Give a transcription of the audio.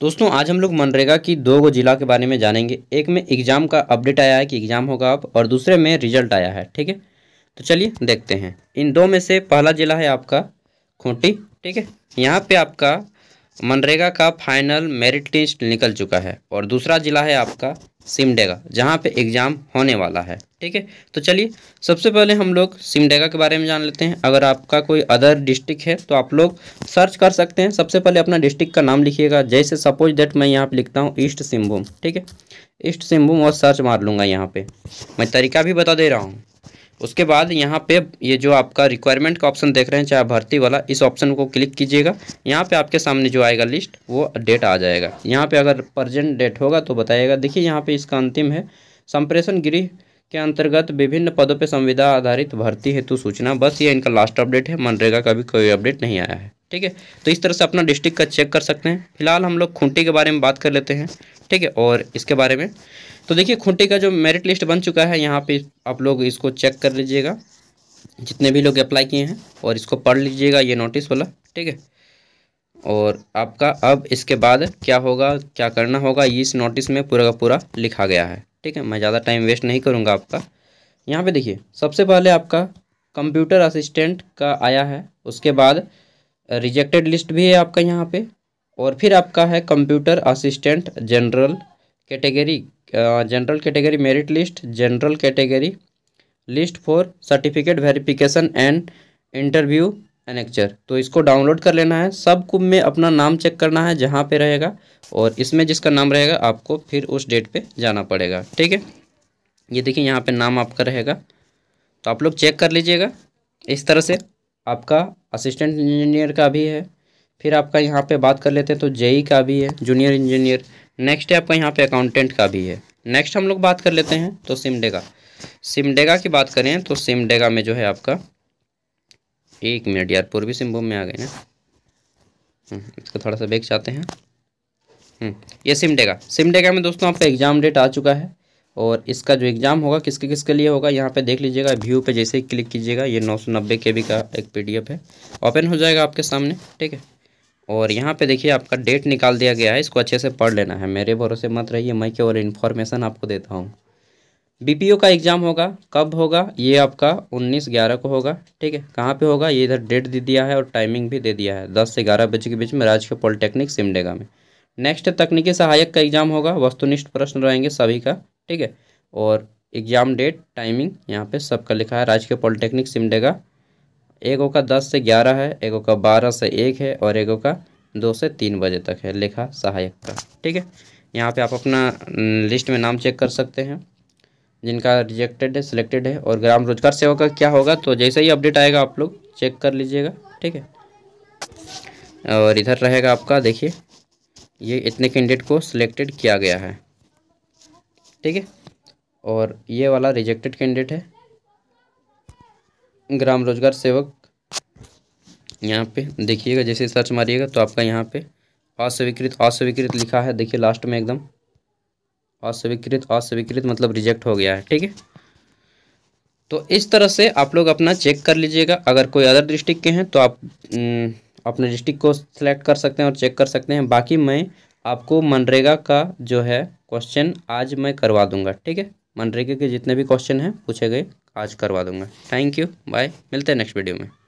दोस्तों आज हम लोग मनरेगा की दो गो जिला के बारे में जानेंगे एक में एग्ज़ाम का अपडेट आया है कि एग्ज़ाम होगा अब और दूसरे में रिजल्ट आया है ठीक है तो चलिए देखते हैं इन दो में से पहला जिला है आपका खूंटी ठीक है यहाँ पे आपका मनरेगा का फाइनल मेरिट लिस्ट निकल चुका है और दूसरा जिला है आपका सिमडेगा जहाँ पे एग्ज़ाम होने वाला है ठीक है तो चलिए सबसे पहले हम लोग सिमडेगा के बारे में जान लेते हैं अगर आपका कोई अदर डिस्ट्रिक्ट है तो आप लोग सर्च कर सकते हैं सबसे पहले अपना डिस्ट्रिक्ट का नाम लिखिएगा जैसे सपोज डेट मैं यहाँ पे लिखता हूँ ईस्ट सिंहभूम ठीक है ईस्ट सिंहभूम और सर्च मार लूँगा यहाँ पे मैं तरीका भी बता दे रहा हूँ उसके बाद यहाँ पे ये जो आपका रिक्वायरमेंट का ऑप्शन देख रहे हैं चाहे भर्ती वाला इस ऑप्शन को क्लिक कीजिएगा यहाँ पे आपके सामने जो आएगा लिस्ट वो डेट आ जाएगा यहाँ पे अगर प्रजेंट डेट होगा तो बताइएगा देखिए यहाँ पे इसका अंतिम है संप्रेषण गृह के अंतर्गत विभिन्न पदों पर संविदा आधारित भर्ती हेतु सूचना बस ये इनका लास्ट अपडेट है मनरेगा का भी कोई अपडेट नहीं आया है ठीक है तो इस तरह से अपना डिस्ट्रिक्ट का चेक कर सकते हैं फिलहाल हम लोग खूंटी के बारे में बात कर लेते हैं ठीक है और इसके बारे में तो देखिए खूंटी का जो मेरिट लिस्ट बन चुका है यहाँ पे आप लोग इसको चेक कर लीजिएगा जितने भी लोग अप्लाई किए हैं और इसको पढ़ लीजिएगा ये नोटिस वाला ठीक है और आपका अब इसके बाद क्या होगा क्या करना होगा इस नोटिस में पूरा का पूरा लिखा गया है ठीक है मैं ज़्यादा टाइम वेस्ट नहीं करूँगा आपका यहाँ पे देखिए सबसे पहले आपका कंप्यूटर असिस्टेंट का आया है उसके बाद रिजेक्टेड लिस्ट भी है आपका यहाँ पे और फिर आपका है computer assistant general category general category merit list general category list for certificate verification and interview annexure तो इसको डाउनलोड कर लेना है सब कुब में अपना नाम चेक करना है जहाँ पे रहेगा और इसमें जिसका नाम रहेगा आपको फिर उस डेट पे जाना पड़ेगा ठीक है ये देखिए यहाँ पे नाम आपका रहेगा तो आप लोग चेक कर लीजिएगा इस तरह से आपका असिस्टेंट इंजीनियर का भी है फिर आपका यहाँ पे बात कर लेते हैं तो जेई e का भी है जूनियर इंजीनियर नेक्स्ट है आपका यहाँ पे अकाउंटेंट का भी है नेक्स्ट हम लोग बात कर लेते हैं तो सिमडेगा सिमडेगा की बात करें तो सिमडेगा में जो है आपका एक मिनट यार पूर्वी सिंहभूम में आ गए ना हम्म, इसका थोड़ा सा बेच चाहते हैं हम्म, ये सिमडेगा सिमडेगा में दोस्तों आपका एग्ज़ाम डेट आ चुका है और इसका जो एग्ज़ाम होगा किसके किसके लिए होगा यहाँ पे देख लीजिएगा व्यू पे जैसे ही क्लिक कीजिएगा ये के बी का एक पीडीएफ है ओपन हो जाएगा आपके सामने ठीक है और यहाँ पे देखिए आपका डेट निकाल दिया गया है इसको अच्छे से पढ़ लेना है मेरे भरोसे मत रहिए मैं केवल इन्फॉर्मेशन आपको देता हूँ बी का एग्ज़ाम होगा कब होगा ये आपका उन्नीस ग्यारह को होगा ठीक है कहाँ पर होगा ये इधर डेट दे दिया है और टाइमिंग भी दे दिया है दस से ग्यारह बजे के बीच में राजकीय पॉलिटेक्निक सिमडेगा में नेक्स्ट तकनीकी सहायक का एग्ज़ाम होगा वस्तुनिष्ठ प्रश्न रहेंगे सभी का ठीक है और एग्ज़ाम डेट टाइमिंग यहाँ पे सबका लिखा है राजकीय पॉलिटेक्निक सिमडेगा एगो का दस से ग्यारह है एगो का बारह से एक है और एगो का दो से तीन बजे तक है लिखा सहायक का ठीक है यहाँ पे आप अपना लिस्ट में नाम चेक कर सकते हैं जिनका रिजेक्टेड है सिलेक्टेड है और ग्राम रोजगार सेवा का क्या होगा तो जैसे ही अपडेट आएगा आप लोग चेक कर लीजिएगा ठीक है और इधर रहेगा आपका देखिए ये इतने कैंडिडेट को सिलेक्टेड किया गया है ठीक है और ये वाला रिजेक्टेड कैंडिडेट है ग्राम रोजगार सेवक यहाँ पे देखिएगा जैसे सर्च मारिएगा तो आपका यहाँ पे अस्वीकृत अस्वीकृत लिखा है देखिए लास्ट में एकदम अस्वीकृत अस्वीकृत मतलब रिजेक्ट हो गया है ठीक है तो इस तरह से आप लोग अपना चेक कर लीजिएगा अगर कोई अदर डिस्ट्रिक्ट के हैं तो आप हम्म, अपने डिस्ट्रिक्ट को सिलेक्ट कर सकते हैं और चेक कर सकते हैं बाकी मैं आपको मनरेगा का जो है क्वेश्चन आज मैं करवा दूंगा ठीक है मनरेगा के जितने भी क्वेश्चन हैं पूछे गए आज करवा दूंगा थैंक यू बाय मिलते हैं नेक्स्ट वीडियो में